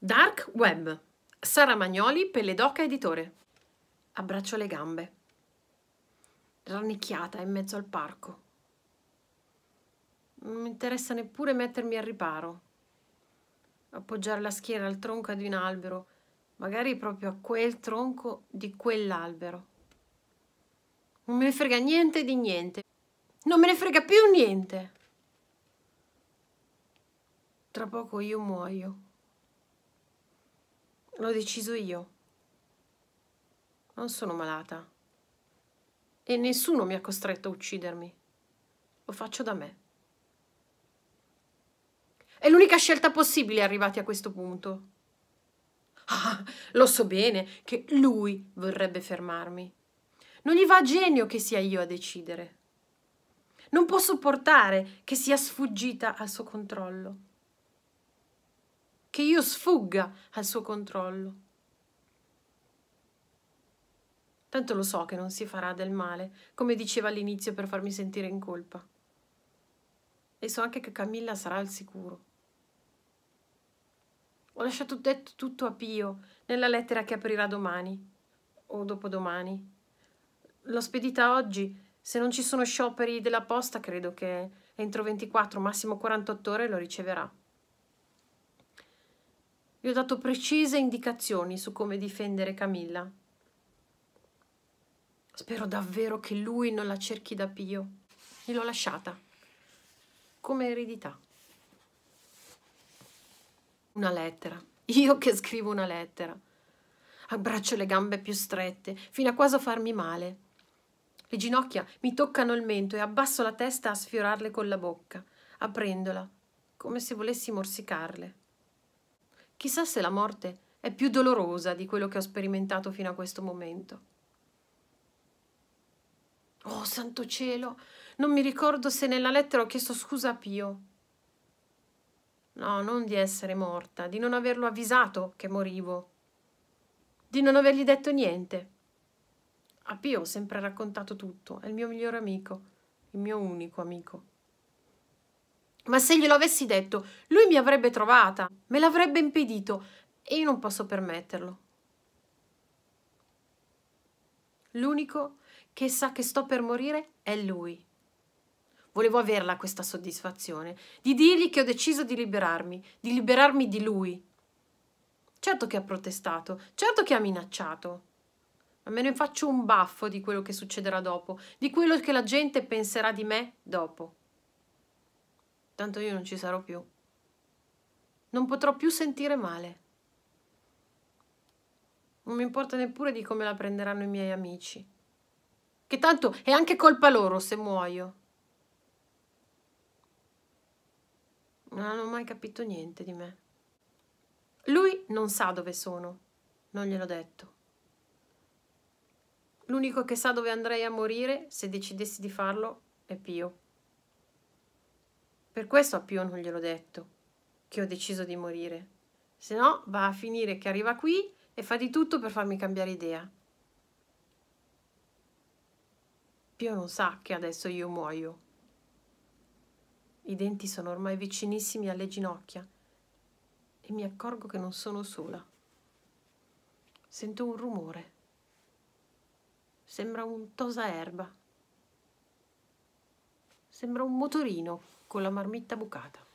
Dark Web. Sara Magnoli, Pelledoca Editore. Abbraccio le gambe. Rannicchiata in mezzo al parco. Non mi interessa neppure mettermi al riparo. Appoggiare la schiena al tronco di un albero, magari proprio a quel tronco di quell'albero. Non me ne frega niente di niente. Non me ne frega più niente. Tra poco io muoio. L'ho deciso io. Non sono malata. E nessuno mi ha costretto a uccidermi. Lo faccio da me. È l'unica scelta possibile arrivati a questo punto. Ah, lo so bene che lui vorrebbe fermarmi. Non gli va a genio che sia io a decidere. Non può sopportare che sia sfuggita al suo controllo che io sfugga al suo controllo. Tanto lo so che non si farà del male, come diceva all'inizio per farmi sentire in colpa. E so anche che Camilla sarà al sicuro. Ho lasciato detto tutto a Pio nella lettera che aprirà domani o dopodomani. L'ho spedita oggi. Se non ci sono scioperi della posta, credo che entro 24, massimo 48 ore lo riceverà. Vi ho dato precise indicazioni su come difendere Camilla. Spero davvero che lui non la cerchi da Pio. Gliel'ho lasciata come eredità. Una lettera. Io che scrivo una lettera. Abbraccio le gambe più strette, fino a quasi farmi male. Le ginocchia mi toccano il mento e abbasso la testa a sfiorarle con la bocca, aprendola, come se volessi morsicarle. Chissà se la morte è più dolorosa di quello che ho sperimentato fino a questo momento. Oh, santo cielo! Non mi ricordo se nella lettera ho chiesto scusa a Pio. No, non di essere morta, di non averlo avvisato che morivo, di non avergli detto niente. A Pio ho sempre raccontato tutto, è il mio migliore amico, il mio unico amico. Ma se glielo avessi detto, lui mi avrebbe trovata, me l'avrebbe impedito e io non posso permetterlo. L'unico che sa che sto per morire è lui. Volevo averla questa soddisfazione, di dirgli che ho deciso di liberarmi, di liberarmi di lui. Certo che ha protestato, certo che ha minacciato, ma me ne faccio un baffo di quello che succederà dopo, di quello che la gente penserà di me dopo tanto io non ci sarò più. Non potrò più sentire male. Non mi importa neppure di come la prenderanno i miei amici. Che tanto è anche colpa loro se muoio. Non hanno mai capito niente di me. Lui non sa dove sono, non gliel'ho detto. L'unico che sa dove andrei a morire, se decidessi di farlo, è Pio. Per questo a Pio non gliel'ho detto, che ho deciso di morire. Se no va a finire che arriva qui e fa di tutto per farmi cambiare idea. Pio non sa che adesso io muoio. I denti sono ormai vicinissimi alle ginocchia e mi accorgo che non sono sola. Sento un rumore. Sembra un tosa erba. Sembra un motorino con la marmitta bucata.